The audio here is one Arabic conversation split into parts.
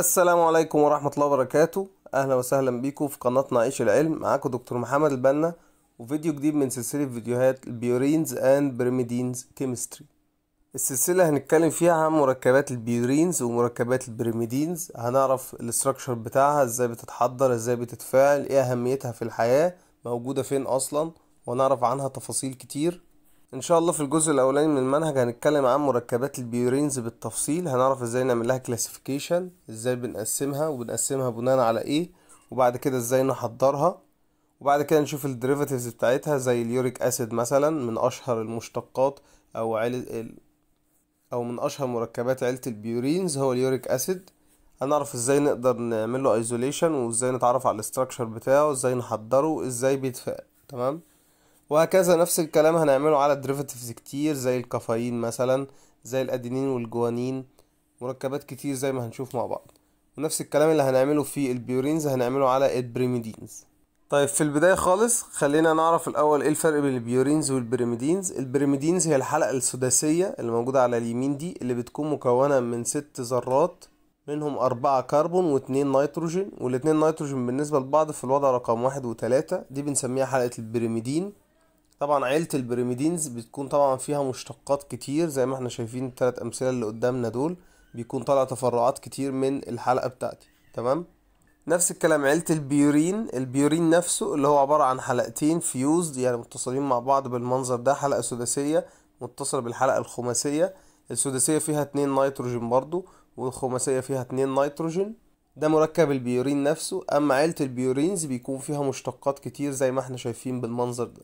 السلام عليكم ورحمة الله وبركاته أهلا وسهلا بيكم في قناتنا عيش العلم معاكم دكتور محمد البنا وفيديو جديد من سلسلة فيديوهات البيورينز اند بريميدينز كيمستري السلسلة هنتكلم فيها عن مركبات البيورينز ومركبات البريميدينز هنعرف الاستراكشر بتاعها ازاي بتتحضر ازاي بتتفاعل ايه اهميتها في الحياة موجودة فين اصلا ونعرف عنها تفاصيل كتير ان شاء الله في الجزء الاولاني من المنهج هنتكلم عن مركبات البيورينز بالتفصيل هنعرف ازاي نعمل لها كلاسيفيكيشن ازاي بنقسمها وبنقسمها بناء على ايه وبعد كده ازاي نحضرها وبعد كده نشوف الديريفاتيفز بتاعتها زي اليوريك اسيد مثلا من اشهر المشتقات او عيلة او من اشهر مركبات عيلة البيورينز هو اليوريك اسيد هنعرف ازاي نقدر نعمله ايزوليشن وازاي نتعرف على الاستراكشر بتاعه ازاي نحضره ازاي بيتفاعل تمام وهكذا نفس الكلام هنعمله على الدريفاتيفز كتير زي الكافيين مثلا زي الادينين والجوانين مركبات كتير زي ما هنشوف مع بعض ونفس الكلام اللي هنعمله في البيورينز هنعمله على البريميدينز طيب في البداية خالص خلينا نعرف الأول إيه الفرق بين البيورينز والبريميدينز البريميدينز هي الحلقة السداسية اللي موجودة على اليمين دي اللي بتكون مكونة من ست ذرات منهم أربعة كربون واتنين نيتروجين والاتنين نيتروجين بالنسبة لبعض في الوضع رقم واحد وتلاتة دي بنسميها حلقة البريميدين طبعا عيلة البريميدينز بتكون طبعا فيها مشتقات كتير زي ما احنا شايفين التلات أمثلة اللي قدامنا دول بيكون طالع تفرعات كتير من الحلقة بتاعتي تمام نفس الكلام عيلة البيورين البيورين نفسه اللي هو عبارة عن حلقتين فيوزد يعني متصلين مع بعض بالمنظر ده حلقة سداسية متصلة بالحلقة الخماسية السداسية فيها اتنين نيتروجين برضو والخماسية فيها اتنين نيتروجين ده مركب البيورين نفسه أما عيلة البيورينز بيكون فيها مشتقات كتير زي ما احنا شايفين بالمنظر ده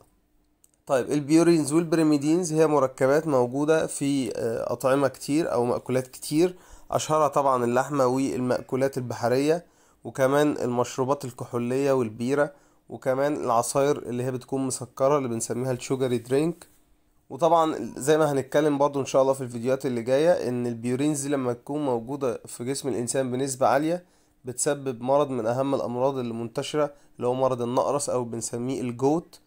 طيب البيورينز والبريميدينز هي مركبات موجودة في آه، أطعمة كتير أو مأكولات كتير أشهرها طبعا اللحمة والمأكولات البحرية وكمان المشروبات الكحولية والبيرة وكمان العصاير اللي هي بتكون مسكرة اللي بنسميها الشوجري درينك وطبعا زي ما هنتكلم برضو ان شاء الله في الفيديوهات اللي جاية ان البيورينز دي لما تكون موجودة في جسم الانسان بنسبة عالية بتسبب مرض من اهم الامراض اللي منتشرة اللي هو مرض النقرس او بنسميه الجوت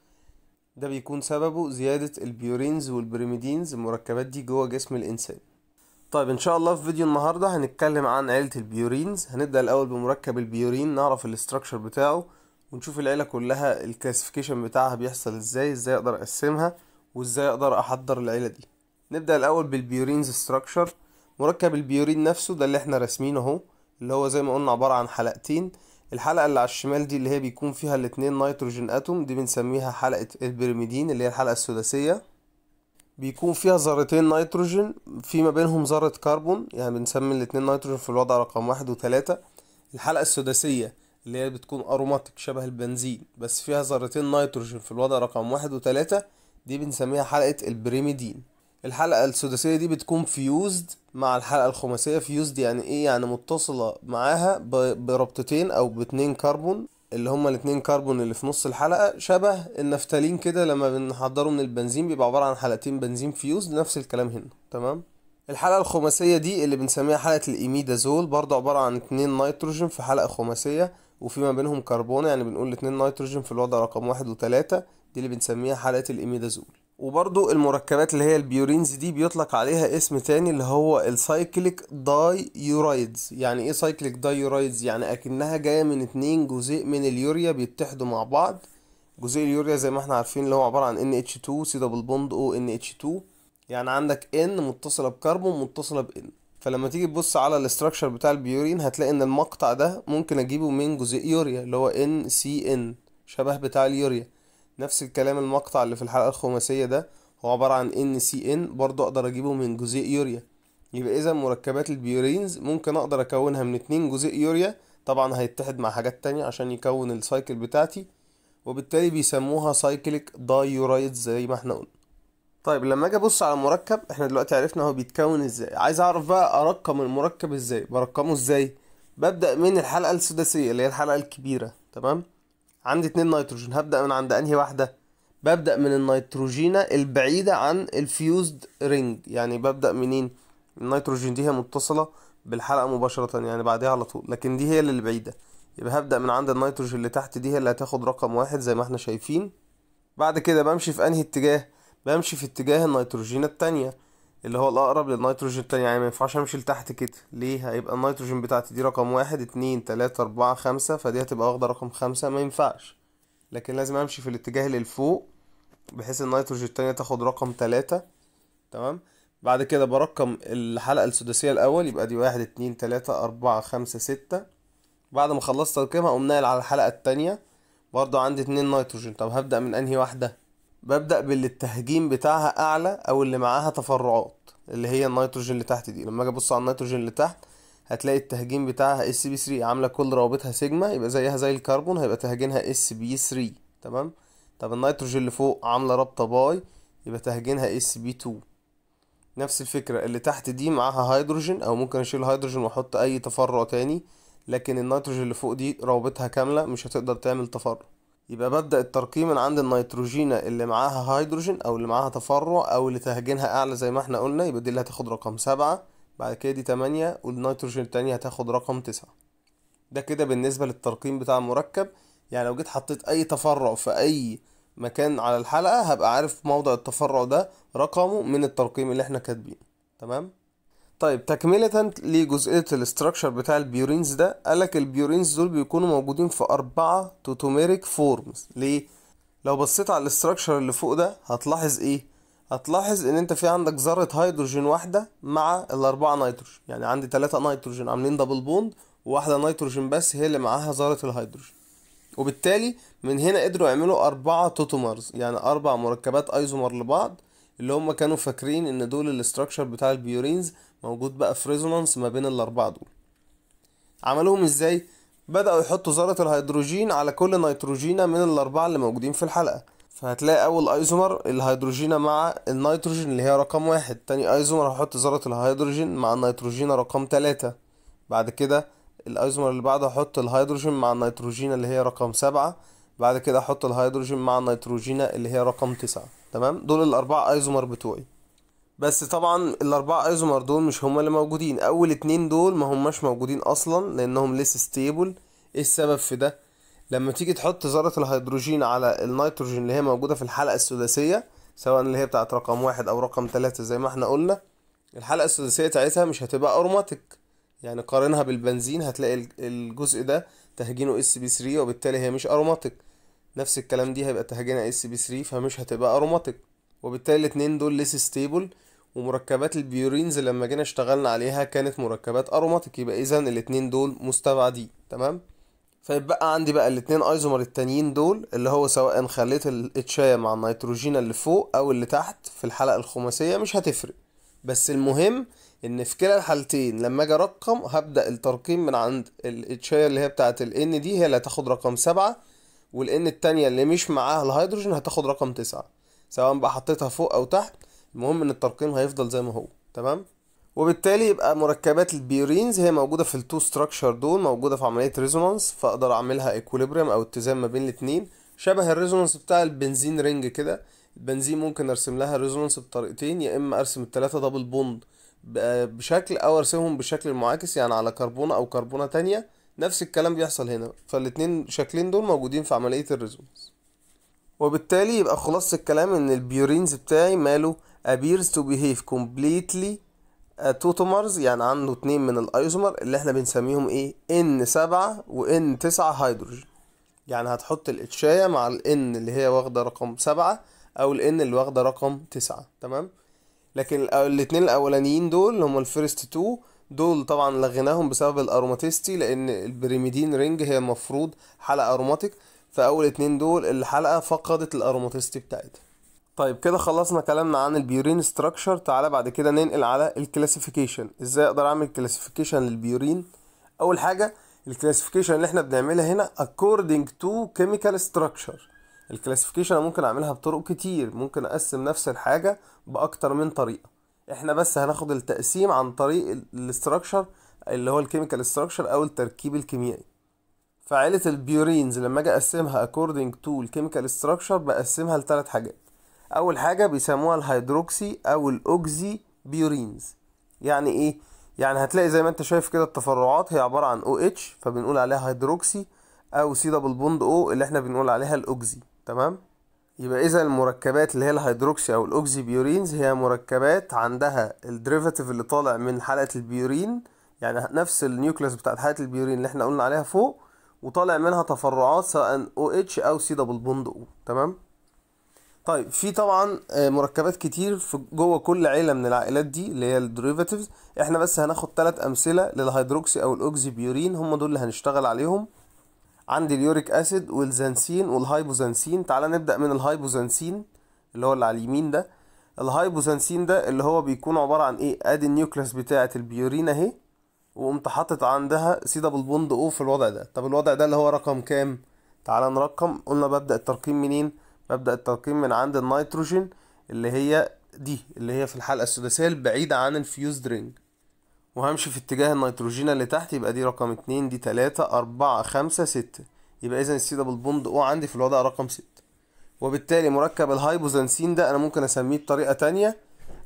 ده بيكون سببه زيادة البيورينز والبريميدينز المركبات دي جوه جسم الإنسان طيب ان شاء الله في فيديو النهاردة هنتكلم عن عيلة البيورينز هنبدأ الأول بمركب البيورين نعرف الاستراكشر بتاعه ونشوف العيلة كلها الكلاسيفيكيشن بتاعها بيحصل ازاي ازاي اقدر اقسمها وازاي اقدر احضر العيلة دي نبدأ الأول بالبيورينز ستراكشر مركب البيورين نفسه ده اللي احنا راسمينه اهو اللي هو زي ما قلنا عبارة عن حلقتين الحلقة اللي على الشمال دي اللي هي بيكون فيها الاتنين نيتروجين اتوم دي بنسميها حلقة البرميدين اللي هي الحلقة السداسية بيكون فيها ذرتين نيتروجين في ما بينهم ذرة كربون يعني بنسمي الاتنين نيتروجين في الوضع رقم واحد وتلاتة الحلقة السداسية اللي هي بتكون أروماتيك شبه البنزين بس فيها ذرتين نيتروجين في الوضع رقم واحد وتلاتة دي بنسميها حلقة البريميدين الحلقة السداسية دي بتكون فيوزد مع الحلقة الخماسية فيوزد يعني ايه يعني متصلة معاها بربطتين او باتنين كربون اللي هما الاتنين كربون اللي في نص الحلقة شبه النفتالين كده لما بنحضره من البنزين بيبقى عبارة عن حلقتين بنزين فيوز نفس الكلام هنا تمام الحلقة الخماسية دي اللي بنسميها حلقة الإيميدازول برضه عبارة عن اتنين نيتروجين في حلقة خماسية وفي ما بينهم كربون يعني بنقول اتنين نيتروجين في الوضع رقم واحد وتلاتة دي اللي بنسميها حلقة الإيميدازول وبرضو المركبات اللي هي البيورينز دي بيطلق عليها اسم تاني اللي هو السايكليك داي يورايدز يعني ايه سايكليك داي يورايدز يعني اكنها جايه من اتنين جزيء من اليوريا بيتحدوا مع بعض جزيء اليوريا زي ما احنا عارفين اللي هو عباره عن NH2 سي دبل بوند او NH2 يعني عندك N متصله بكربون متصله ب N فلما تيجي تبص على الاستراكشر بتاع البيورين هتلاقي ان المقطع ده ممكن اجيبه من جزيء يوريا اللي هو NCN شبه بتاع اليوريا نفس الكلام المقطع اللي في الحلقة الخماسية ده هو عبارة عن ان سي ان برضو اقدر اجيبه من جزيء يوريا يبقى اذا مركبات البيورينز ممكن اقدر اكونها من اتنين جزيء يوريا طبعا هيتحد مع حاجات تانية عشان يكون السايكل بتاعتي وبالتالي بيسموها سايكليك دايورايد زي ما احنا قلنا طيب لما اجي ابص على المركب احنا دلوقتي عرفنا هو بيتكون ازاي عايز اعرف بقى ارقم المركب ازاي برقمه ازاي ببدا من الحلقه السداسيه اللي هي الحلقه الكبيره تمام عندي اتنين نيتروجين هبدأ من عند انهي واحدة ببدأ من النيتروجينة البعيدة عن الفيوزد رينج يعني ببدأ منين النيتروجين دي هي متصلة بالحلقة مباشرة يعني بعدها على طول لكن دي هي اللي بعيدة يبقى هبدأ من عند النيتروجين اللي تحت دي هي اللي هتاخد رقم واحد زي ما احنا شايفين بعد كده بمشي في انهي اتجاه بمشي في اتجاه النيتروجين التانية اللي هو الأقرب للنيتروجين التاني يعني مينفعش أمشي لتحت كده ليه هيبقى النيتروجين بتاعتي دي رقم واحد اتنين تلاتة أربعة خمسة فدي هتبقى واخدة رقم خمسة مينفعش لكن لازم أمشي في الاتجاه للفوق بحيث النيتروجين التانية تاخد رقم تلاتة تمام بعد كده برقم الحلقة السداسية الأول يبقى دي واحد اتنين تلاتة أربعة خمسة ستة بعد ما خلصت تركيبها أقوم ناقل على الحلقة التانية برضو عندي اتنين نيتروجين طب هبدأ من أنهي واحدة ببدأ باللي التهجين بتاعها أعلى أو اللي معاها تفرعات اللي هي النيتروجين اللي تحت دي لما أجي أبص على النيتروجين اللي تحت هتلاقي التهجين بتاعها اس بي 3 عاملة كل روابطها سيجما يبقى زيها زي الكربون هيبقى تهجينها اس بي 3 تمام طب النيتروجين اللي فوق عاملة رابطة باي يبقى تهجينها اس بي 2 نفس الفكرة اللي تحت دي معاها هيدروجين أو ممكن أشيل هيدروجين وأحط أي تفرع تاني لكن النيتروجين اللي فوق دي روابطها كاملة مش هتقدر تعمل تفرع يبقى ببدأ الترقيم من عند النيتروجينة اللي معاها هيدروجين أو اللي معاها تفرع أو اللي تهجينها أعلى زي ما احنا قلنا يبقى دي اللي هتاخد رقم سبعة بعد كده دي تمانية والنيتروجين التانية هتاخد رقم تسعة ده كده بالنسبة للترقيم بتاع المركب يعني لو جيت حطيت أي تفرع في أي مكان على الحلقة هبقى عارف موضع التفرع ده رقمه من الترقيم اللي احنا كاتبينه تمام طيب تكملة لجزئية الاستراكشر بتاع البيورينز ده قالك البيورينز دول بيكونوا موجودين في أربعة توتوميريك فورمز ليه؟ لو بصيت على الاستراكشر اللي فوق ده هتلاحظ ايه؟ هتلاحظ ان انت في عندك ذرة هيدروجين واحدة مع الأربعة نيتروجين يعني عندي تلاتة نيتروجين عاملين دبل بوند وواحدة نيتروجين بس هي اللي معاها ذرة الهيدروجين وبالتالي من هنا قدروا يعملوا أربعة توتومرز يعني أربع مركبات أيزومر لبعض اللي هم كانوا فاكرين ان دول الاستراكشر بتاع البيورينز موجود بقى في ريزونانس ما بين الاربعه دول عملوهم ازاي بداوا يحطوا ذره الهيدروجين على كل نيتروجينه من الاربعه اللي موجودين في الحلقه فهتلاقي اول ايزومر الهيدروجينه مع النيتروجين اللي هي رقم واحد تاني ايزومر هحط ذره الهيدروجين مع النيتروجينه رقم تلاتة بعد كده الايزومر اللي بعده هحط الهيدروجين مع النيتروجينه اللي هي رقم سبعة بعد كده هحط الهيدروجين مع النيتروجينه اللي هي رقم تسعة تمام دول الاربعه ايزومر بتوعي بس طبعا الاربعه ايزومر دول مش هما اللي موجودين اول اتنين دول ما هماش موجودين اصلا لانهم لسه ستيبل ايه السبب في ده لما تيجي تحط ذره الهيدروجين على النيتروجين اللي هي موجوده في الحلقه السداسية سواء اللي هي بتاعت رقم واحد او رقم ثلاثة زي ما احنا قلنا الحلقه السداسية بتاعتها مش هتبقى اروماتيك يعني قارنها بالبنزين هتلاقي الجزء ده تهجينه اس بي 3 وبالتالي هي مش اروماتيك نفس الكلام دي هيبقى تهجينها اس بي 3 فمش هتبقى اروماتيك وبالتالي الاتنين دول ليس ستيبل ومركبات البيورينز لما جينا اشتغلنا عليها كانت مركبات اروماتيك يبقى اذا الاتنين دول مستبعدين تمام فيبقى عندي بقى الاتنين ايزومر التانيين دول اللي هو سواء خليت الاتشاية مع النيتروجين اللي فوق او اللي تحت في الحلقة الخماسية مش هتفرق بس المهم ان في كلا الحالتين لما اجي ارقم هبدأ الترقيم من عند الاتشاية اللي هي بتاعة الان دي هي اللي هتاخد رقم سبعة والان التانية اللي مش معاها الهيدروجين هتاخد رقم تسعة سواء بقى حطيتها فوق او تحت المهم ان الترقيم هيفضل زي ما هو تمام وبالتالي يبقى مركبات البيورينز هي موجوده في التو ستراكشر دول موجوده في عمليه ريزونانس فاقدر اعملها ايكوليبريم او اتزان ما بين الاثنين شبه الريزونانس بتاع البنزين رينج كده البنزين ممكن ارسم لها ريزونانس بطريقتين يا اما ارسم الثلاثه دبل بوند بشكل او ارسمهم بشكل معاكس يعني على كربونه او كربونه تانية نفس الكلام بيحصل هنا فالاتنين شكلين دول موجودين في عمليه الريزونانس وبالتالي يبقى خلاص الكلام ان البيورينز بتاعي ماله appears to behave completely توتومرز uh, يعني عنده اتنين من الايزومر اللي احنا بنسميهم ايه ان سبعة وان تسعة هيدروجين يعني هتحط الاتشاية مع الان اللي هي واخدة رقم سبعة او الان اللي واخدة رقم تسعة تمام لكن الاتنين الاولانيين دول اللي هما الفيرست تو دول طبعا لغيناهم بسبب الاروماتيستي لان البريميدين رينج هي المفروض حلقة اروماتيك فاول اتنين دول الحلقة فقدت الاروماتيستي بتاعتها طيب كده خلصنا كلامنا عن البيورين ستراكشر تعالى بعد كده ننقل على الكلاسيفيكيشن ازاي اقدر اعمل كلاسيفيكيشن للبيورين اول حاجه الكلاسيفيكيشن اللي احنا بنعملها هنا اكوردنج تو كيميكال ستراكشر الكلاسيفيكيشن انا ممكن اعملها بطرق كتير ممكن اقسم نفس الحاجه باكتر من طريقه احنا بس هناخد التقسيم عن طريق الاستراكشر اللي هو الكيميكال ستراكشر او التركيب الكيميائي فعائله البيورينز لما اجي اقسمها اكوردنج تو الكيميكال ستراكشر بقسمها لثلاث حاجات اول حاجه بيسموها الهيدروكسي او الاوكسي بيورينز يعني ايه يعني هتلاقي زي ما انت شايف كده التفرعات هي عباره عن او OH اتش فبنقول عليها هيدروكسي او سي دبل بوند او اللي احنا بنقول عليها الاوكسي تمام يبقى اذا المركبات اللي هي الهيدروكسي او الاوكسي بيورينز هي مركبات عندها الديريفاتيف اللي طالع من حلقه البيورين يعني نفس النيوكليس بتاعت حلقه البيورين اللي احنا قلنا عليها فوق وطالع منها تفرعات سواء او OH اتش او سي دبل بوند او تمام طيب في طبعا آه، مركبات كتير في جوه كل عيله من العائلات دي اللي هي الديريفاتيفز احنا بس هناخد ثلاث امثله للهيدروكسي او الاوكسي بيورين هم دول اللي هنشتغل عليهم عندي اليوريك اسيد والزانسين والهايبوزانسين تعال نبدا من الهايبوزانسين اللي هو اللي على اليمين ده الهايبوزانسين ده اللي هو بيكون عباره عن ايه ادي النيوكلاس بتاعه البيورين اهي وقمت حاطط عندها سي دبل بوند او في الوضع ده طب الوضع ده اللي هو رقم كام تعال نرقم قلنا ببدا الترقيم منين مبدا التلقين من عند النيتروجين اللي هي دي اللي هي في الحلقة السداسية البعيدة عن الفيوزد رينج وهمشي في اتجاه النيتروجين اللي تحت يبقى دي رقم اتنين دي تلاتة أربعة خمسة ستة يبقى إذا السي دبل بوند أو عندي في الوضع رقم ستة وبالتالي مركب الهايبوزنسين ده أنا ممكن أسميه بطريقة تانية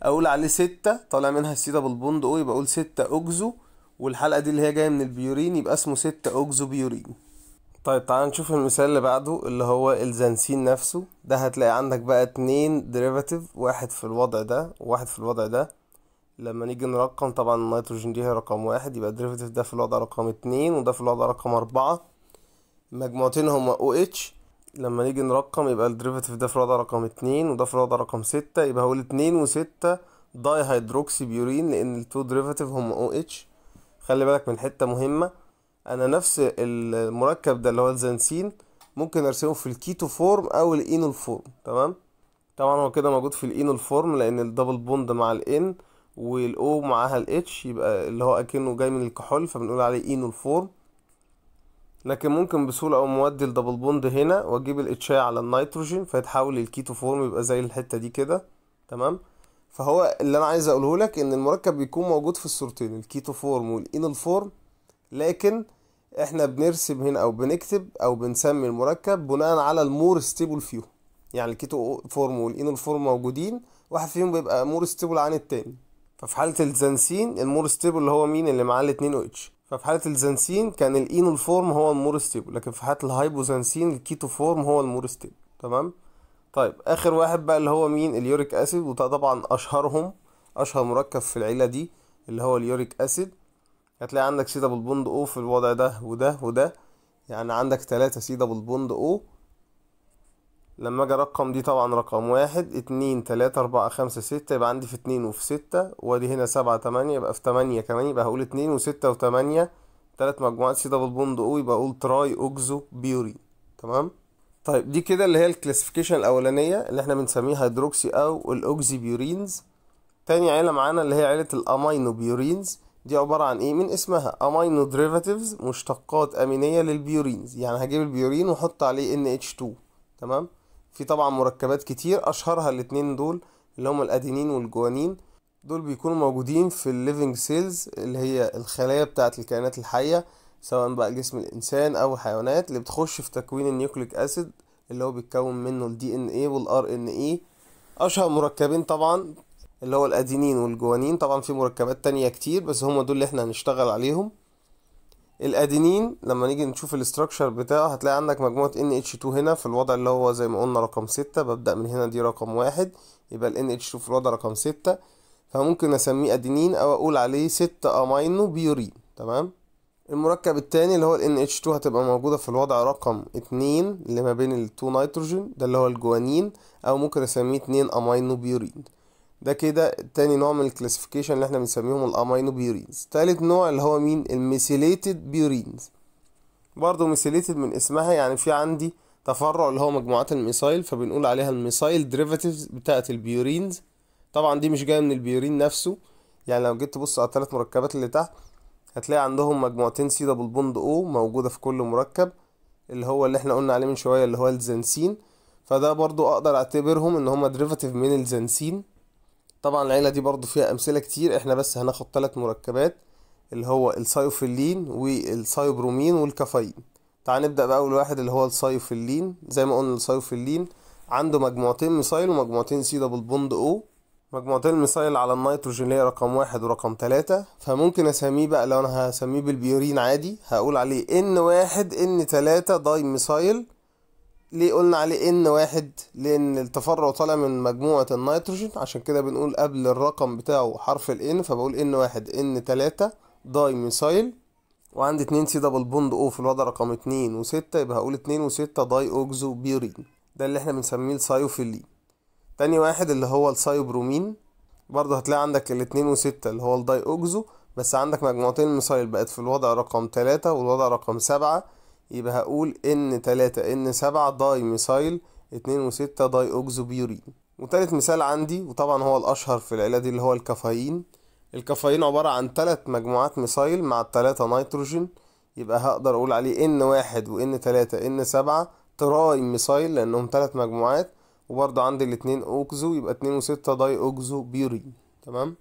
أقول عليه ستة طالع منها السي دبل بوند أو يبقى أقول ستة أوكزو والحلقة دي اللي هي جاية من البيورين يبقى اسمه ستة أوكزو بيورين طيب تعال نشوف المثال اللي بعده اللي هو الزنسين نفسه ده هتلاقي عندك بقى اتنين ديريفاتيف واحد في الوضع ده وواحد في الوضع ده لما نيجي نرقم طبعا النيتروجين دي هي رقم واحد يبقى الديريفاتيف ده في الوضع رقم اتنين وده في الوضع رقم أربعة المجموعتين هما او اتش لما نيجي نرقم يبقى الديريفاتيف ده في الوضع رقم اتنين وده في الوضع رقم ستة يبقى هو الاتنين وستة داي هيدروكسي بيورين لأن التو ديريفاتيف هما او اتش خلي بالك من حتة مهمة انا نفس المركب ده اللي هو الزنسين ممكن ارسمه في الكيتو فورم او الانول فورم تمام طبعا هو كده موجود في الانول فورم لان الدبل بوند مع الان والاو معاها الاتش يبقى اللي هو اكنه جاي من الكحول فبنقول عليه انول فورم لكن ممكن بسهوله او مودي الدبل بوند هنا واجيب الاتشاي على النيتروجين فيتحول للكيتو فورم يبقى زي الحته دي كده تمام فهو اللي انا عايز اقوله لك ان المركب بيكون موجود في الصورتين الكيتو فورم والانول فورم لكن احنا بنرسم هنا او بنكتب او بنسمي المركب بناء على المور ستيبل فيو يعني الكيتو فورم والإينول فورم موجودين واحد فيهم بيبقى مور ستيبل عن التاني ففي حالة الزنسين المور ستيبل اللي هو مين اللي معاه الاتنين او اتش ففي حالة الزنسين كان الإينول فورم هو المور ستيبل لكن في حالة الهايبوزنسين الكيتو فورم هو المور ستيبل تمام طيب اخر واحد بقى اللي هو مين اليوريك اسيد وطبعا اشهرهم اشهر مركب في العيله دي اللي هو اليوريك اسيد هتلاقي عندك سي دبل بوند او في الوضع ده وده وده يعني عندك تلاتة سي دبل بوند او لما اجي ارقم دي طبعا رقم واحد اتنين تلاتة اربعة خمسة ستة يبقى عندي في اتنين وفي ستة وادي هنا سبعة تمانية يبقى في تمانية كمان يبقى هقول اتنين وستة وتمانية تلات مجموعات سي دبل بوند او يبقى اقول تراي اوكزو بيوري تمام طيب دي كده اللي هي الكلاسيفيكيشن الاولانية اللي احنا بنسميها هيدروكسي او الاوكزي بيورينز تاني عيلة معانا اللي هي عيلة الامينو بيورينز دي عبارة عن ايه من اسمها امينو ديريفاتيفز مشتقات امينية للبيورينز يعني هجيب البيورين واحط عليه NH2 تمام في طبعا مركبات كتير اشهرها الاتنين دول اللي هم الادينين والجوانين دول بيكونوا موجودين في الليفنج سيلز اللي هي الخلايا بتاعة الكائنات الحية سواء بقى جسم الانسان او الحيوانات اللي بتخش في تكوين النيوكليك اسيد اللي هو بيتكون منه الدي ان ايه والار ان ايه اشهر مركبين طبعا اللي هو الادينين والجوانين طبعا في مركبات تانية كتير بس هما دول اللي احنا هنشتغل عليهم الادينين لما نيجي نشوف الاستراكشر بتاعه هتلاقي عندك مجموعه NH2 هنا في الوضع اللي هو زي ما قلنا رقم ستة ببدأ من هنا دي رقم واحد يبقى ال NH2 في الوضع رقم ستة فممكن اسميه ادينين او اقول عليه ستة امينو بيورين تمام المركب التاني اللي هو ال NH2 هتبقى موجودة في الوضع رقم اتنين اللي ما بين التو نيتروجين ده اللي هو الجوانين او ممكن اسميه اتنين امينو بيورين ده كده تاني نوع من الكلاسيفيكيشن اللي احنا بنسميهم الامينو بيورينز تالت نوع اللي هو مين الميثيليتد بيورينز برضه ميثيليتد من اسمها يعني في عندي تفرع اللي هو مجموعات الميثايل فبنقول عليها الميثايل ديريفاتيفز بتاعه البيورينز طبعا دي مش جايه من البيورين نفسه يعني لو جيت تبص على الثلاث مركبات اللي تحت هتلاقي عندهم مجموعتين سي دبل بوند او موجوده في كل مركب اللي هو اللي احنا قلنا عليه من شويه اللي هو الزنسين فده برضو اقدر اعتبرهم ان هما ديريفاتيف من الزنسين طبعا العيلة دي برضو فيها أمثلة كتير احنا بس هناخد ثلاث مركبات اللي هو السايوفيلين والسايبرومين والكافيين تعال نبدأ بأول واحد اللي هو السايوفيلين زي ما قلنا السايوفيلين عنده مجموعتين ميثايل ومجموعتين سي دبل بوند او مجموعتين ميثايل على النيتروجين اللي هي رقم واحد ورقم تلاتة فممكن اسميه بقى لو انا هسميه بالبيورين عادي هقول عليه ان واحد ان تلاتة داي ميثايل ليه قلنا عليه ان واحد لان التفرع طالع من مجموعة النيتروجين عشان كده بنقول قبل الرقم بتاعه حرف الان فبقول ان واحد ان تلاتة داي ميسايل وعندي اتنين سي دبل بوند او في الوضع رقم اتنين وستة يبقى هقول اتنين وستة داي اوكزو بيورين ده اللي احنا بنسميه السايوفيلين تاني واحد اللي هو السايوبرومين برضه هتلاقي عندك الاتنين وستة اللي هو الداي اوكزو بس عندك مجموعتين ميثايل بقت في الوضع رقم تلاتة والوضع رقم سبعة يبقى هقول ان تلاتة ان سبعة داي ميسايل اتنين وستة داي اوكزوبيورين وتالت مثال عندي وطبعا هو الاشهر في العيله دي اللي هو الكافيين الكافيين عباره عن تلات مجموعات ميسايل مع التلاتة نيتروجين يبقى هقدر اقول عليه ان واحد وان تلاتة ان سبعة تراي ميسايل لانهم تلات مجموعات وبرضه عندي الاتنين اوكزو يبقى اتنين وستة داي اوكزو بيورين تمام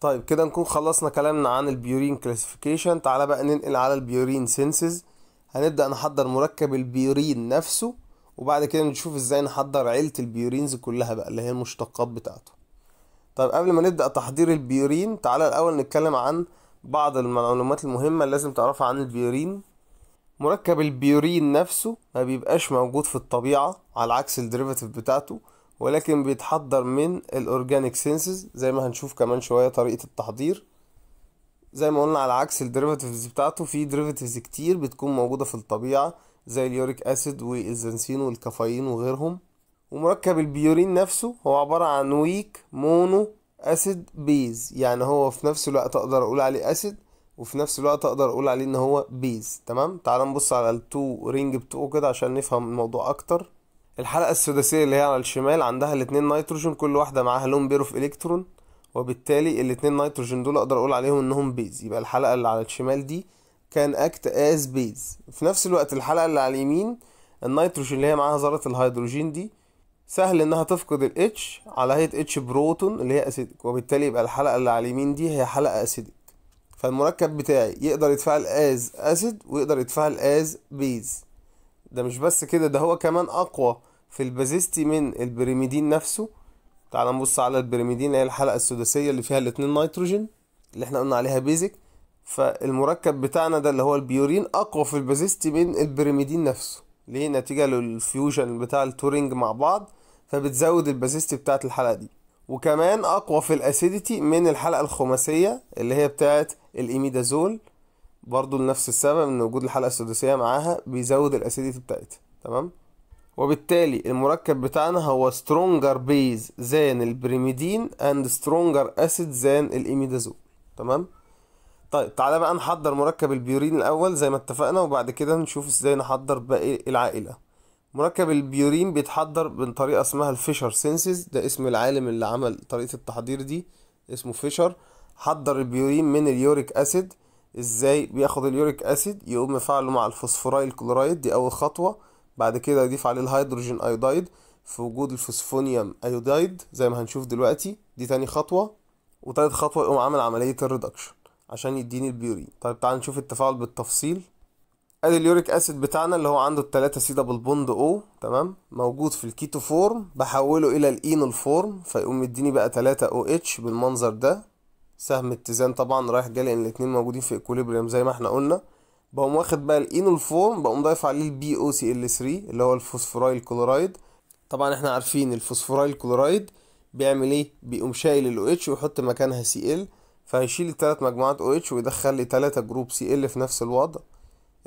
طيب كده نكون خلصنا كلامنا عن البيورين كلاسيفيكيشن تعالى بقى ننقل على البيورين سينسز هنبدأ نحضر مركب البيورين نفسه وبعد كده نشوف ازاي نحضر عيلة البيورينز كلها بقى اللي هي المشتقات بتاعته طيب قبل ما نبدأ تحضير البيورين تعالى الأول نتكلم عن بعض المعلومات المهمة اللي لازم تعرفها عن البيورين مركب البيورين نفسه ما بيبقاش موجود في الطبيعة على عكس الديريفاتيف بتاعته ولكن بيتحضر من الأورجانيك سينسز زي ما هنشوف كمان شوية طريقة التحضير زي ما قلنا على عكس الديريفاتيفز بتاعته في ديريفاتيفز كتير بتكون موجودة في الطبيعة زي اليوريك اسيد والزنسين والكافيين وغيرهم ومركب البيورين نفسه هو عبارة عن ويك مونو اسيد بيز يعني هو في نفس الوقت اقدر اقول عليه اسيد وفي نفس الوقت اقدر اقول عليه ان هو بيز تمام تعال نبص على التو رينج بتوعه كده عشان نفهم الموضوع اكتر الحلقة السداسية اللي هي على الشمال عندها الاثنين نيتروجين كل واحدة معاها لون بير اوف الكترون وبالتالي الاتنين نيتروجين دول اقدر اقول عليهم انهم بيز يبقى الحلقه اللي على الشمال دي كان اكت از بيز في نفس الوقت الحلقه اللي على اليمين النيتروجين اللي هي معاها ذره الهيدروجين دي سهل انها تفقد الاتش على هيئه اتش بروتون اللي هي اسيدك وبالتالي يبقى الحلقه اللي على اليمين دي هي حلقه اسيدك فالمركب بتاعي يقدر يتفاعل از اسيد ويقدر يتفاعل از بيز ده مش بس كده ده هو كمان اقوى في البازيستي من البريميدين نفسه تعال نبص على البريميدين اللي هي الحلقة السداسية اللي فيها الاتنين نيتروجين اللي احنا قلنا عليها بيزك فالمركب بتاعنا ده اللي هو البيورين أقوى في البازيستي من البريميدين نفسه ليه نتيجة للفيوجن بتاع التورينج مع بعض فبتزود البازيستي بتاعة الحلقة دي وكمان أقوى في الأسيديتي من الحلقة الخماسية اللي هي بتاعة الإيميدازول برضو لنفس السبب ان وجود الحلقة السداسية معاها بيزود الأسيديتي بتاعتها تمام وبالتالي المركب بتاعنا هو stronger base than البريميدين and stronger acid than الإيميدازول تمام طيب تعالى بقى نحضر مركب البيورين الأول زي ما اتفقنا وبعد كده نشوف ازاي نحضر باقي العائلة مركب البيورين بيتحضر بطريقة اسمها الفيشر سينسز ده اسم العالم اللي عمل طريقة التحضير دي اسمه فيشر حضر البيورين من اليوريك أسيد ازاي بياخد اليوريك أسيد يقوم فعله مع الفوسفورايل كلورايد دي أول خطوة بعد كده اضيف عليه الهيدروجين ايودايد في وجود الفوسفونيوم ايودايد زي ما هنشوف دلوقتي دي تاني خطوه وتالت خطوه يقوم عامل عمليه الريدكشن عشان يديني البيورين طيب تعال نشوف التفاعل بالتفصيل ادي اليوريك اسيد بتاعنا اللي هو عنده التلاتة دبل بوند او تمام موجود في الكيتو فورم بحوله الى الاينول فورم فيقوم يديني بقى تلاتة او اتش بالمنظر ده سهم اتزان طبعا رايح جالي ان الاتنين موجودين في ايكوليبريم زي ما احنا قلنا بقوم واخد بقى الإينول فورم بقوم ضايف عليه البي او سي ال 3 اللي هو الفوسفورايل كلورايد طبعا احنا عارفين الفوسفورايل كلورايد بيعمل ايه بيقوم شايل الاو اتش ويحط مكانها سي ال فهيشيل التلات مجموعات او اتش ويدخل لي تلاتة جروب سي ال في نفس الوضع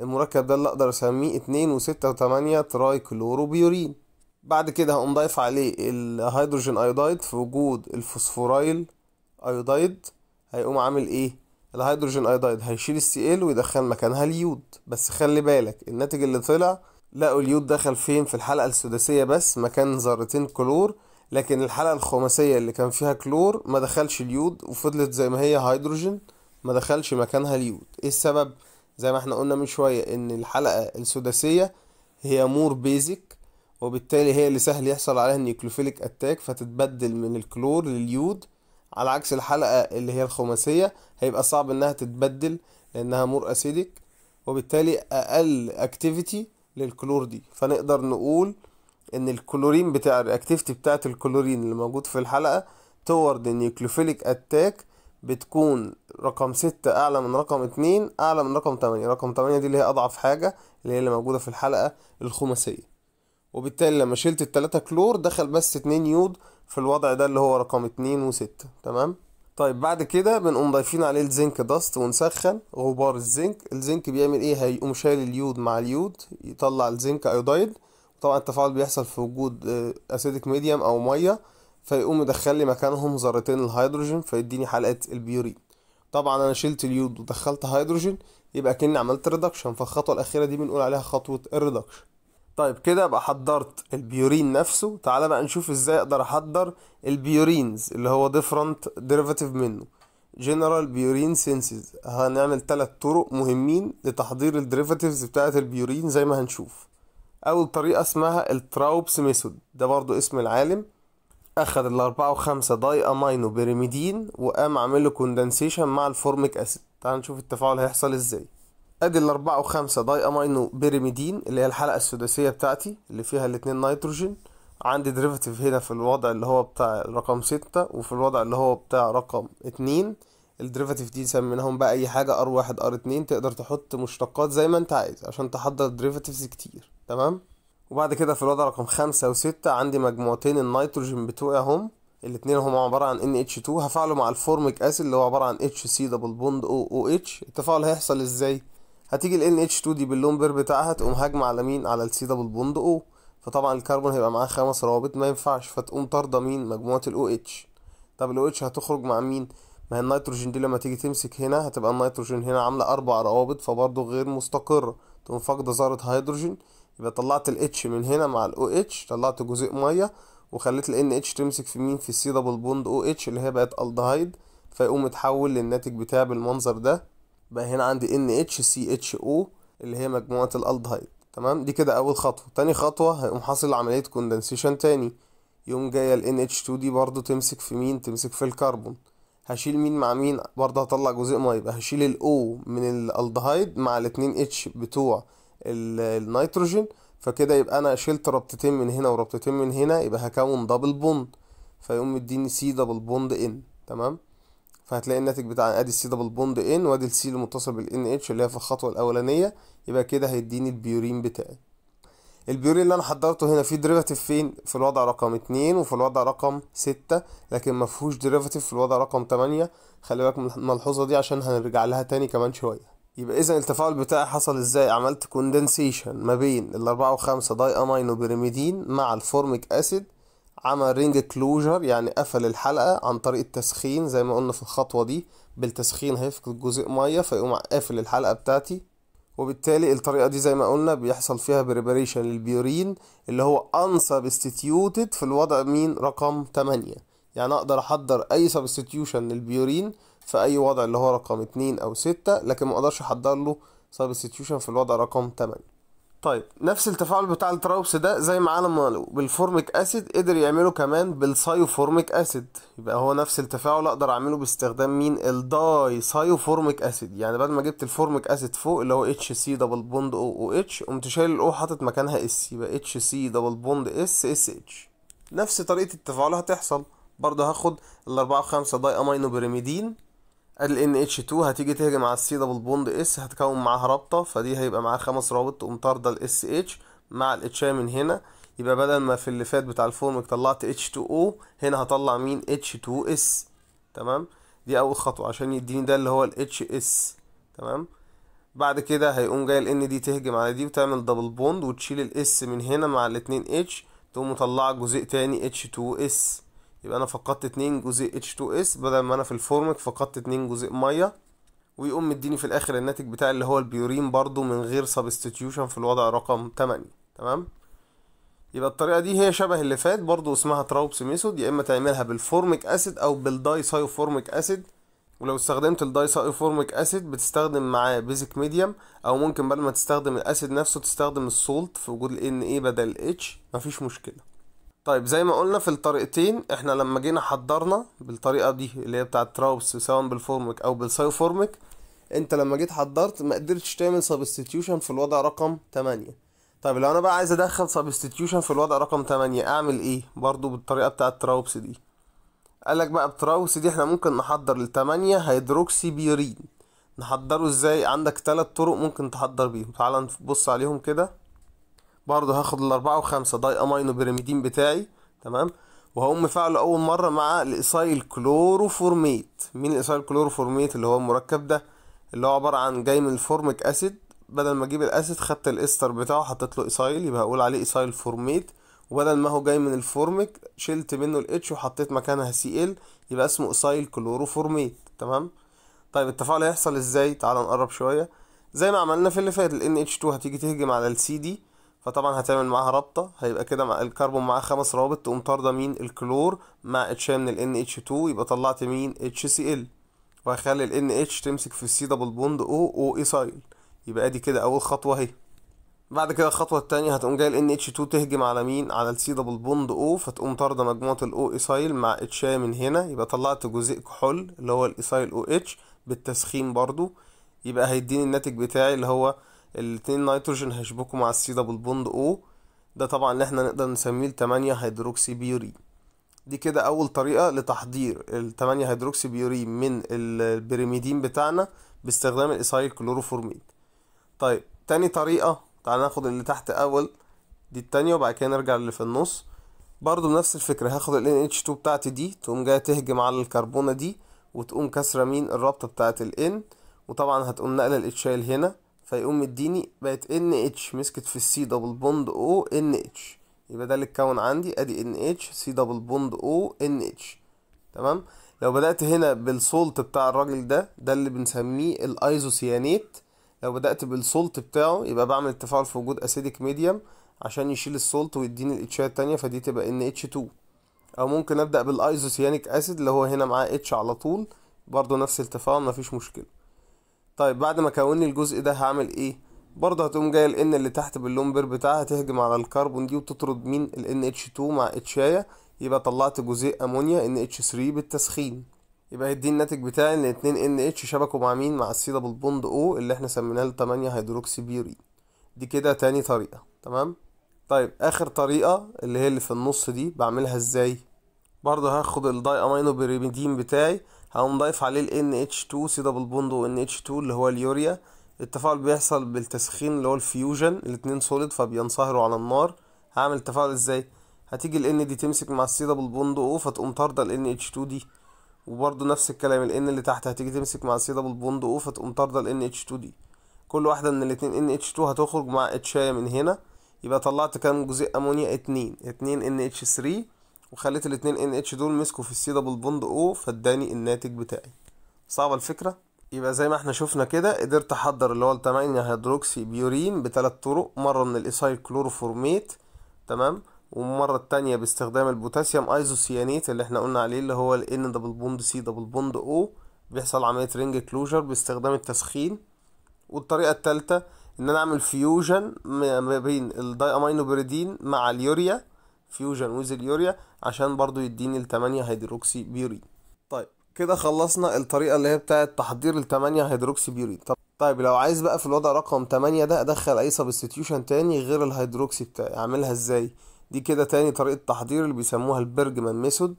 المركب ده اللي اقدر اسميه اتنين وستة وتمانية تراي بيورين بعد كده هقوم ضايف عليه الهيدروجين ايودايد في وجود الفوسفورايل ايودايد هيقوم عامل ايه الهيدروجين ايودايد هيشيل السي ال ويدخل مكانها اليود بس خلي بالك الناتج اللي طلع لقوا اليود دخل فين في الحلقة السداسية بس مكان ذرتين كلور لكن الحلقة الخماسية اللي كان فيها كلور ما دخلش اليود وفضلت زي ما هي هيدروجين ما دخلش مكانها اليود ايه السبب زي ما احنا قلنا من شوية ان الحلقة السداسية هي مور بيزك وبالتالي هي اللي سهل يحصل عليها النيوكلوفيليك اتاك فتتبدل من الكلور لليود على عكس الحلقة اللي هي الخماسية هيبقى صعب انها تتبدل لانها مور اسيدك وبالتالي اقل اكتيفيتي للكلور دي فنقدر نقول ان الكلورين بتاع الاكتيفيتي بتاعة الكلورين اللي موجود في الحلقة تورد النيوكلوفيليك اتاك بتكون رقم ستة أعلى من رقم اتنين أعلى من رقم تمانية رقم تمانية دي اللي هي أضعف حاجة اللي هي اللي موجودة في الحلقة الخماسية وبالتالي لما شلت التلاتة كلور دخل بس اتنين يود في الوضع ده اللي هو رقم اتنين وستة تمام طيب بعد كده بنقوم ضايفين عليه الزنك داست ونسخن غبار الزنك الزنك بيعمل ايه هيقوم شايل اليود مع اليود يطلع الزنك ايودايد طبعا التفاعل بيحصل في وجود اسيدك آه، ميديم او ميه فيقوم يدخل لي مكانهم ذرتين الهيدروجين فيديني حلقه البيورين طبعا انا شلت اليود ودخلت هيدروجين يبقى كاني عملت ريدكشن فالخطوه الاخيره دي بنقول عليها خطوه الريدكشن طيب كده ابقى حضرت البيورين نفسه تعالى بقى نشوف ازاي اقدر احضر البيورينز اللي هو ديفرنت ديريفاتيف منه جنرال بيورين سينسز هنعمل ثلاث طرق مهمين لتحضير الديريفاتيفز بتاعه البيورين زي ما هنشوف اول طريقه اسمها التراوبس ميثود ده برضو اسم العالم اخد الاربعة وخمسة داي امينو بيريميدين وقام له كوندنسيشن مع الفورميك اسيد تعال نشوف التفاعل هيحصل ازاي ادي الاربعة وخمسة داي امينو بيريميدين اللي هي الحلقة السداسية بتاعتي اللي فيها الاتنين نيتروجين عندي ديريفاتيف هنا في الوضع اللي هو بتاع رقم ستة وفي الوضع اللي هو بتاع رقم اتنين الديريفاتيف دي سميناهم بقى اي حاجة ار واحد ار اتنين تقدر تحط مشتقات زي ما انت عايز عشان تحضر ديريفاتيفز كتير تمام وبعد كده في الوضع رقم خمسة وستة عندي مجموعتين النيتروجين بتوعي هم الاتنين هما عبارة عن NH2 هفعله مع الفورميك اسيد اللي هو عبارة عن HC دبل بوند OOH التفاعل هيحصل ازاي؟ هتيجي ال nh 2 دي باللون بير بتاعها تقوم هاجمه على مين على C دبل بوند O فطبعا الكربون هيبقى معاه خمس روابط ما ينفعش فتقوم طارده مين مجموعه ال OH طب ال OH هتخرج مع مين ما هي النيتروجين دي لما تيجي تمسك هنا هتبقى النيتروجين هنا عامله اربع روابط فبرضه غير مستقره تقوم فاقده ذره هيدروجين يبقى طلعت H من هنا مع ال OH طلعت جزيء ميه وخليت ال NH تمسك في مين في C دبل بوند OH اللي هي بقت الدهايد فيقوم اتحول للناتج بتاعه بالمنظر ده بقى هنا عندي NHCHO اللي هي مجموعة الالدهايد تمام دي كده اول خطوة تاني خطوة هيقوم حاصل عملية كوندنسيشن تاني يقوم جاية ال NH2 دي برضو تمسك في مين تمسك في الكربون هشيل مين مع مين برضه هطلع جزء ميه يبقى هشيل الاو من الالدهايد مع الاتنين اتش بتوع النيتروجين فكده يبقى انا شلت ربطتين من هنا وربطتين من هنا يبقى هكون دبل بوند فيقوم مديني سي دبل بوند ان تمام فهتلاقي الناتج بتاعنا ادي السي دبل بوند ان وادي السي المتصل بالان اتش اللي هي في الخطوه الاولانيه يبقى كده هيديني البيورين بتاعي البيورين اللي انا حضرته هنا فيه ديريفاتيف فين في الوضع رقم 2 وفي الوضع رقم 6 لكن ما فيهوش ديريفاتيف في الوضع رقم 8 خلي بالك من الملحوظه دي عشان هنرجع لها تاني كمان شويه يبقى اذا التفاعل بتاعي حصل ازاي عملت كوندنسيشن ما بين الاربعة وخمسة داي امينو بيراميدين مع الفورميك اسيد عمل رينج كلوجر يعني قفل الحلقة عن طريق التسخين زي ما قلنا في الخطوة دي بالتسخين هيفقد جزء مية فيقوم قافل الحلقة بتاعتي وبالتالي الطريقة دي زي ما قلنا بيحصل فيها بريباريشن للبيورين اللي هو unsubstituted في الوضع مين رقم 8 يعني اقدر احضر اي سبستيتيوشن للبيورين في اي وضع اللي هو رقم 2 او 6 لكن ما اقدرش احضر له سبستيتيوشن في الوضع رقم 8 طيب نفس التفاعل بتاع التراوبس ده زي ما عملوا بالفورميك اسيد قدر يعمله كمان بالسايوفورميك اسيد يبقى هو نفس التفاعل اقدر اعمله باستخدام مين الداي سايوفورميك اسيد يعني بعد ما جبت الفورميك اسيد فوق اللي هو اتش سي دبل بوند او او اتش قمت شايل الاو حاطط مكانها اس يبقى اتش سي دبل بوند اس اس اتش نفس طريقه التفاعل هتحصل برضه هاخد الاربعة وخمسة داي امينو بريميدين ال ان اتش 2 هتيجي تهجم على السي دبل بوند اس هتكون معاها رابطه فدي هيبقى معاها خمس روابط تقوم طارده الاس اتش مع الاتش من هنا يبقى بدل ما في اللي فات بتاع الفورمك طلعت اتش 2 او هنا هطلع مين اتش 2 اس تمام دي اول خطوه عشان يديني ده اللي هو الاتش اس تمام بعد كده هيقوم جاي الان دي تهجم على دي وتعمل دبل بوند وتشيل الاس من هنا مع الاتنين اتش تقوم مطلعه جزء تاني اتش 2 اس يبقى انا فقدت اتنين جزء H2S بدل ما انا في الفورمك فقدت اتنين جزء ميه ويقوم مديني في الاخر الناتج بتاعي اللي هو البيورين برضو من غير سبستيتيوشن في الوضع رقم 8 تمام يبقى الطريقه دي هي شبه اللي فات برضو اسمها تراوبس ميثود يا اما تعملها بالفورميك اسيد او بالداي فورميك اسيد ولو استخدمت الداي فورميك اسيد بتستخدم معاه بيزك ميديم او ممكن بدل ما تستخدم الاسيد نفسه تستخدم السولت في وجود ال ان اي بدل اتش مفيش مشكله طيب زي ما قلنا في الطريقتين احنا لما جينا حضرنا بالطريقه دي اللي هي بتاعه تراوبس سواء بالفورمك او بالسايوفورمك انت لما جيت حضرت ما قدرتش تعمل سبستيتيوشن في الوضع رقم 8 طيب لو انا بقى عايز ادخل سبستيتيوشن في الوضع رقم 8 اعمل ايه برضو بالطريقه بتاعه تراوبس دي قالك بقى بتراوبس دي احنا ممكن نحضر ال 8 هيدروكسي بيرين نحضره ازاي عندك ثلاث طرق ممكن تحضر بيهم تعال نبص عليهم كده برضه هاخد الأربعة وخمسة داي أمينو بيرميدين بتاعي تمام وهقوم مفعله أول مرة مع الإيسايل كلوروفورميت مين الإيسايل كلوروفورميت اللي هو المركب ده اللي هو عبارة عن جاي من الفورميك أسيد بدل ما أجيب الأسيد خدت الإستر بتاعه حطيت له إيسايل يبقى هقول عليه إيسايل فورميت وبدل ما هو جاي من الفورميك شلت منه الاتش وحطيت مكانها سي ال يبقى اسمه إيسايل كلوروفورميت تمام طيب التفاعل هيحصل ازاي تعال نقرب شويه زي ما عملنا في اللي فات ال NH2 هتيجي تهجم على ال CD فطبعا هتعمل معاها رابطه هيبقى كده مع الكربون معاه خمس روابط تقوم طارده مين الكلور مع اتش من ال NH2 يبقى طلعت مين HCl وهخلي ال NH تمسك في السي دبل بوند او او ايسايل يبقى ادي كده اول خطوه اهي بعد كده الخطوه الثانيه هتقوم جايه ال NH2 تهجم على مين على السي دبل بوند او فتقوم طارده مجموعه الاو ايسايل e مع اتش من هنا يبقى طلعت جزيء كحول اللي هو الايسايل او اتش بالتسخين برضو يبقى هيديني الناتج بتاعي اللي هو الاتنين نيتروجين هيشبكوا مع السي دبل بوند او ده طبعا اللي احنا نقدر نسميه التمانية هيدروكسي بيورين دي كده اول طريقة لتحضير التمانية هيدروكسي بيورين من البريميدين بتاعنا باستخدام الاسايل كلوروفورمين طيب تاني طريقة تعال ناخد اللي تحت اول دي التانية وبعد كده نرجع للي في النص برضو بنفس الفكرة هاخد ال NH2 بتاعتي دي تقوم جاية تهجم على الكربونة دي وتقوم كسرة مين الرابطة بتاعت ال N وطبعا هتقوم ناقلة ال HL هنا فيقوم مديني بقت ان اتش مسكت في السي دبل بوند او ان اتش يبقى ده اللي اتكون عندي ادي ان اتش سي دبل بوند او ان اتش تمام لو بدأت هنا بالسولت بتاع الراجل ده ده اللي بنسميه الايزوسيانيت لو بدأت بالسولت بتاعه يبقى بعمل التفاعل في وجود اسيديك ميديم عشان يشيل السولت ويديني الاتشات التانية فدي تبقى ان اتش 2 او ممكن ابدأ بالايزوسيانيك اسيد اللي هو هنا معاه اتش على طول برضه نفس التفاعل مفيش مشكلة طيب بعد ما كوني الجزء ده هعمل ايه برضه هتقوم جاي الان اللي تحت باللومبر بتاعها تهجم على الكربون دي وتطرد مين ال NH2 مع اتشاية يبقى طلعت جزيء امونيا NH3 بالتسخين يبقى هيدي الناتج بتاعي ان اتنين NH شبكوا مع مين مع السي دبل بوند O اللي احنا سميناه ال 8 هيدروكسي بيورين دي كده تاني طريقة تمام طيب اخر طريقة اللي هي اللي في النص دي بعملها ازاي برضه هاخد الداي امينو بيريبيدين بتاعي هقوم ضايف عليه ال NH2 سي دبل بوند و NH2 اللي هو اليوريا التفاعل بيحصل بالتسخين اللي هو الفيوجن الاتنين سوليد فبينصهروا على النار هعمل التفاعل ازاي هتيجي ال N دي تمسك مع السي دبل بوند او فتقوم طاردة ال NH2 دي وبرده نفس الكلام ال N اللي تحت هتيجي تمسك مع السي دبل بوند او فتقوم طاردة ال NH2 دي كل واحدة من الاتنين NH2 هتخرج مع اتشاية من هنا يبقى طلعت كام جزيء امونيا اتنين اتنين NH3 وخليت الاتنين ان اتش دول مسكوا في السي دبل بوند او فاداني الناتج بتاعي صعبة الفكرة يبقى زي ما احنا شفنا كده قدرت احضر اللي هو التمعين هيدروكسي بيورين بثلاث طرق مرة من الايسايل كلوروفورميت تمام والمرة التانية باستخدام البوتاسيوم ايزوسيانيت اللي احنا قلنا عليه اللي هو الان دبل بوند سي دبل بوند او بيحصل عملية رينج كلوجر باستخدام التسخين والطريقة التالتة ان انا اعمل فيوجن ما بين الداي امينوبريدين مع اليوريا فيوجن ويز اليوريا عشان برضو يديني التمانية هيدروكسي بيورين طيب كده خلصنا الطريقة اللي هي بتاعت تحضير التمانية هيدروكسي بيورين طب طيب لو عايز بقى في الوضع رقم 8 ده ادخل اي سبستيوشن تاني غير الهيدروكسي بتاعي اعملها ازاي دي كده تاني طريقة تحضير اللي بيسموها البرجمان ميثود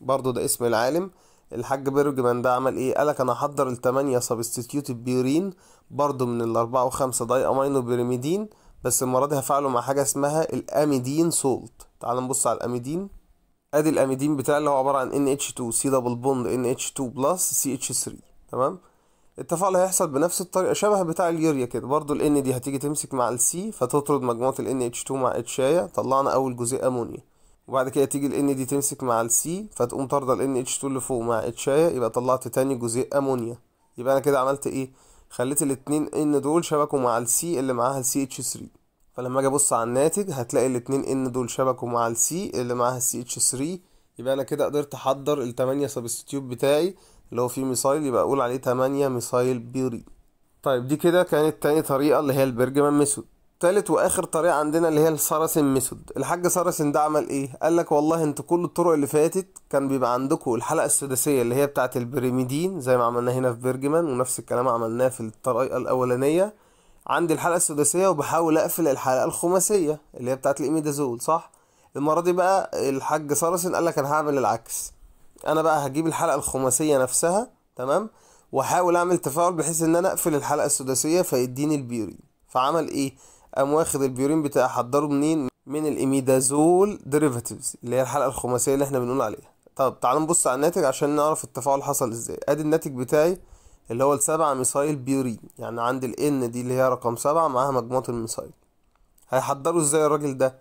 برضو ده اسم العالم الحاج بيرجمان ده عمل ايه قالك انا هحضر التمانية سبستيتيوت بيورين برضو من الاربعة وخمسة داي امينو بيرميدين بس المرة دي هفعله مع حاجة اسمها الاميدين سولت تعال نبص على الاميدين ادي الاميدين بتاعي اللي هو عباره عن NH2 سي دبل بوند NH2 بلس CH3 تمام التفاعل هيحصل بنفس الطريقه شبه بتاع اليوريا كده برضو N دي هتيجي تمسك مع السي فتطرد مجموعه ال NH2 مع اتشايا طلعنا اول جزيء امونيا وبعد كده تيجي ال N دي تمسك مع السي فتقوم طاردة ال NH2 اللي فوق مع اتشايا يبقى طلعت تاني جزيء امونيا يبقى انا كده عملت ايه خليت الاتنين ان دول شبكوا مع السي اللي معاها السي اتش 3 فلما اجي ابص على الناتج هتلاقي الاتنين ان دول شبكوا مع السي اللي معاها السي اتش 3 يبقى انا كده قدرت احضر التمانية سبستيوب بتاعي اللي هو فيه ميسايل يبقى اقول عليه تمانية ميسايل بيوري طيب دي كده كانت تاني طريقة اللي هي البرجمان ميثود تالت واخر طريقة عندنا اللي هي الساراسن ميثود الحاج ساراسن ده عمل ايه قال لك والله انتوا كل الطرق اللي فاتت كان بيبقى عندكم الحلقة السداسية اللي هي بتاعة البريميدين زي ما عملنا هنا في برجمان ونفس الكلام عملناه في الطريقة الاولانية عندي الحلقة السداسية وبحاول أقفل الحلقة الخماسية اللي هي بتاعت الإيميدازول صح؟ المرة دي بقى الحاج سارسن لك أنا هعمل العكس أنا بقى هجيب الحلقة الخماسية نفسها تمام؟ وأحاول أعمل تفاعل بحيث إن أنا أقفل الحلقة السداسية فيديني البيورين فعمل إيه؟ قام واخد البيورين بتاعي حضره منين؟ من الإيميدازول ديريفاتيفز اللي هي الحلقة الخماسية اللي إحنا بنقول عليها طب تعالوا نبص على الناتج عشان نعرف التفاعل حصل إزاي أدي الناتج بتاعي اللي هو السبع ميسايل بيوري يعني عندي الان دي اللي هي رقم سبعة معاها مجموعة الميسايل هيحضروا ازاي الراجل ده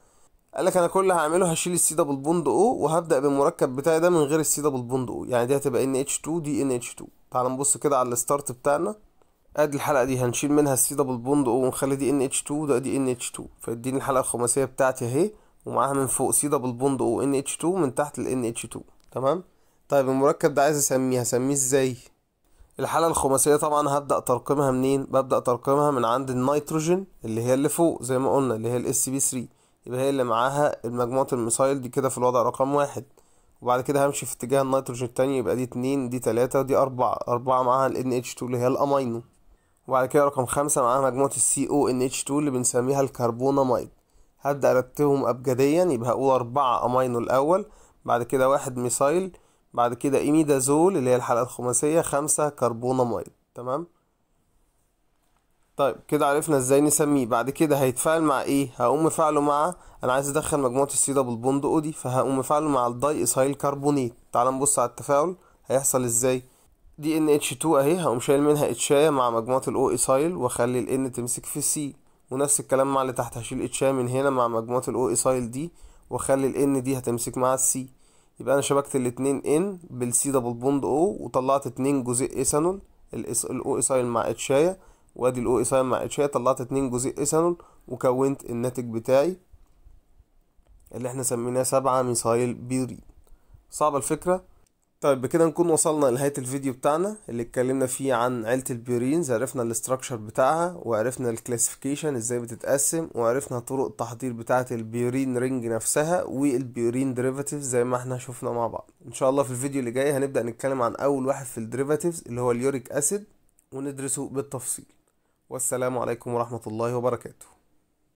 قالك انا كل اللي هعمله هشيل السي دبل بوند او وهبدا بالمركب بتاعي ده من غير السي دبل بوند او يعني دي هتبقى ان اتش 2 دي ان اتش 2 تعال نبص كده على الستارت بتاعنا ادي الحلقه دي هنشيل منها السي دبل بوند او ونخلي دي ان اتش 2 وده دي ان اتش 2 فيديني الحلقه الخماسيه بتاعتي اهي ومعاها من فوق سي دبل بوند او ان اتش 2 من تحت ال ان اتش 2 تمام طيب المركب ده عايز اسميه هسميه ازاي الحالة الخماسية طبعا هبدأ ترقيمها منين ببدأ ترقيمها من عند النيتروجين اللي هي اللي فوق زي ما قلنا اللي هي ال بي 3 يبقى هي اللي معاها مجموعة الميثايل دي كده في الوضع رقم واحد وبعد كده همشي في اتجاه النيتروجين التاني يبقى دي اتنين دي تلاتة دي أربعة أربعة معاها ال NH2 اللي هي الأمينو وبعد كده رقم خمسة معاها مجموعة ال CONH2 اللي بنسميها الكربونامايد هبدأ أرتبهم أبجديا يبقى هقول أربعة أمينو الأول بعد كده واحد ميثايل بعد كده إيميدازول اللي هي الحلقة الخماسية خمسة كربوناميد تمام طيب كده عرفنا ازاي نسميه بعد كده هيتفاعل مع ايه هقوم مفعله مع انا عايز ادخل مجموعه السي دبل بوند اودي فهقوم مفعله مع الداي اسايل كربونيت تعال نبص على التفاعل هيحصل ازاي دي ان اتش 2 اهي هقوم شايل منها اتشايه مع مجموعه الاو اسايل واخلي الان تمسك في السي ونفس الكلام مع اللي تحت هشيل اتشايه من هنا مع مجموعه الاو اسايل دي واخلي الان دي هتمسك مع السي يبقى انا شبكت الاتنين ان بالسي دبل بوند او وطلعت اتنين جزيء ايثانول الاو ايثايل مع اتشايا وادي الاو ايثايل مع اتشايا طلعت اتنين جزيء ايثانول وكونت الناتج بتاعي اللي احنا سميناه سبعة ميثايل بيرين صعبة الفكرة طيب بكده نكون وصلنا لنهاية الفيديو بتاعنا اللي اتكلمنا فيه عن عيلة البيورينز عرفنا الاستراكشر بتاعها وعرفنا الكلاسيفيكيشن ازاي بتتقسم وعرفنا طرق التحضير بتاعة البيورين رينج نفسها والبيورين ديريفاتيف زي ما احنا شفنا مع بعض ان شاء الله في الفيديو اللي جاي هنبدأ نتكلم عن اول واحد في الديريفاتيفز اللي هو اليوريك اسيد وندرسه بالتفصيل والسلام عليكم ورحمة الله وبركاته